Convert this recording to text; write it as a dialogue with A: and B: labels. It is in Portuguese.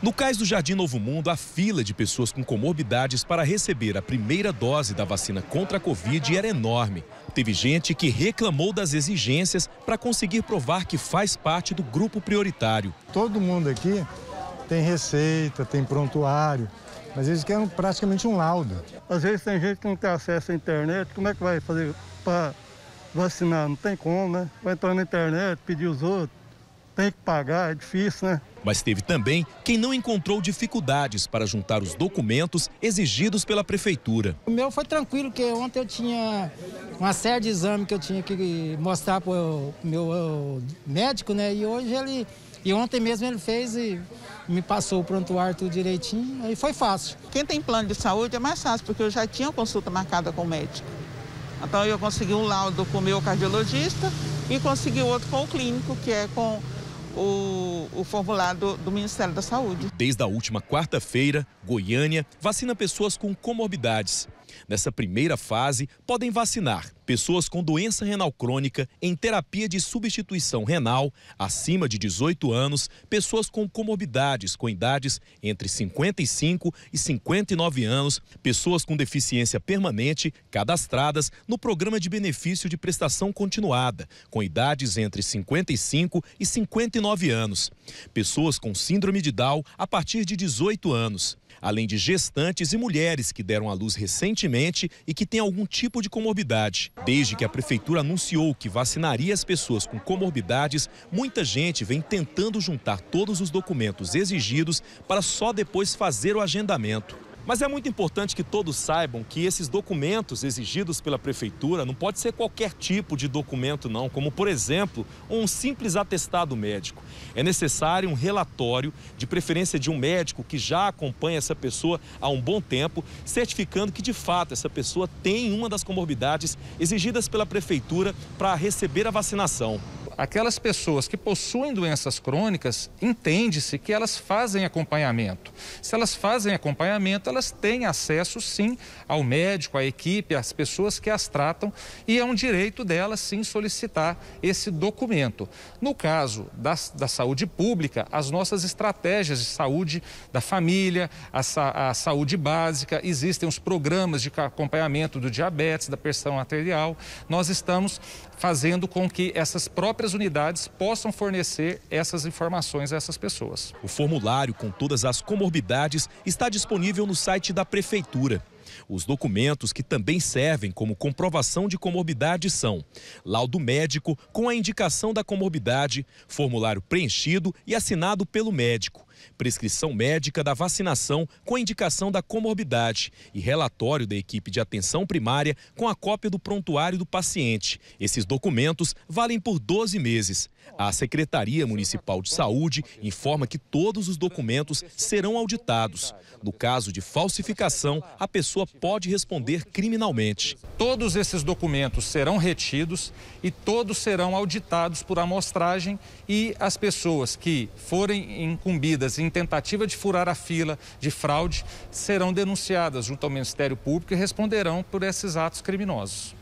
A: No cais do Jardim Novo Mundo, a fila de pessoas com comorbidades para receber a primeira dose da vacina contra a Covid era enorme. Teve gente que reclamou das exigências para conseguir provar que faz parte do grupo prioritário.
B: Todo mundo aqui tem receita, tem prontuário, mas eles querem praticamente um laudo. Às vezes tem gente que não tem acesso à internet, como é que vai fazer para vacinar? Não tem como, né? Vai entrar na internet, pedir os outros tem que pagar, é difícil, né?
A: Mas teve também quem não encontrou dificuldades para juntar os documentos exigidos pela prefeitura.
B: O meu foi tranquilo, porque ontem eu tinha uma série de exames que eu tinha que mostrar para o meu médico, né? E hoje ele. E ontem mesmo ele fez e me passou o prontuário tudo direitinho, aí foi fácil. Quem tem plano de saúde é mais fácil, porque eu já tinha consulta marcada com o médico. Então eu consegui um laudo com o meu cardiologista e consegui outro com o clínico, que é com o, o formulário do, do Ministério da Saúde.
A: Desde a última quarta-feira, Goiânia vacina pessoas com comorbidades. Nessa primeira fase, podem vacinar pessoas com doença renal crônica em terapia de substituição renal, acima de 18 anos, pessoas com comorbidades com idades entre 55 e 59 anos, pessoas com deficiência permanente cadastradas no programa de benefício de prestação continuada, com idades entre 55 e 59 anos, pessoas com síndrome de Down a partir de 18 anos além de gestantes e mulheres que deram à luz recentemente e que têm algum tipo de comorbidade. Desde que a prefeitura anunciou que vacinaria as pessoas com comorbidades, muita gente vem tentando juntar todos os documentos exigidos para só depois fazer o agendamento. Mas é muito importante que todos saibam que esses documentos exigidos pela prefeitura não pode ser qualquer tipo de documento não, como por exemplo, um simples atestado médico. É necessário um relatório, de preferência de um médico que já acompanha essa pessoa há um bom tempo, certificando que de fato essa pessoa tem uma das comorbidades exigidas pela prefeitura para receber a vacinação.
B: Aquelas pessoas que possuem doenças crônicas, entende-se que elas fazem acompanhamento. Se elas fazem acompanhamento, elas têm acesso sim ao médico, à equipe, às pessoas que as tratam e é um direito delas sim solicitar esse documento. No caso da, da saúde pública, as nossas estratégias de saúde da família, a, a saúde básica, existem os programas de acompanhamento do diabetes, da pressão arterial. Nós estamos fazendo com que essas próprias unidades possam fornecer essas informações a essas pessoas. O formulário
A: com todas as comorbidades está disponível no site da Prefeitura. Os documentos que também servem como comprovação de comorbidade são laudo médico com a indicação da comorbidade, formulário preenchido e assinado pelo médico, prescrição médica da vacinação com a indicação da comorbidade e relatório da equipe de atenção primária com a cópia do prontuário do paciente. Esses documentos valem por 12 meses. A Secretaria Municipal de Saúde informa que todos os documentos serão auditados. No caso de falsificação, a pessoa pessoa pode responder
B: criminalmente. Todos esses documentos serão retidos e todos serão auditados por amostragem e as pessoas que forem incumbidas em tentativa de furar a fila de fraude serão denunciadas junto ao Ministério Público e responderão por esses atos criminosos.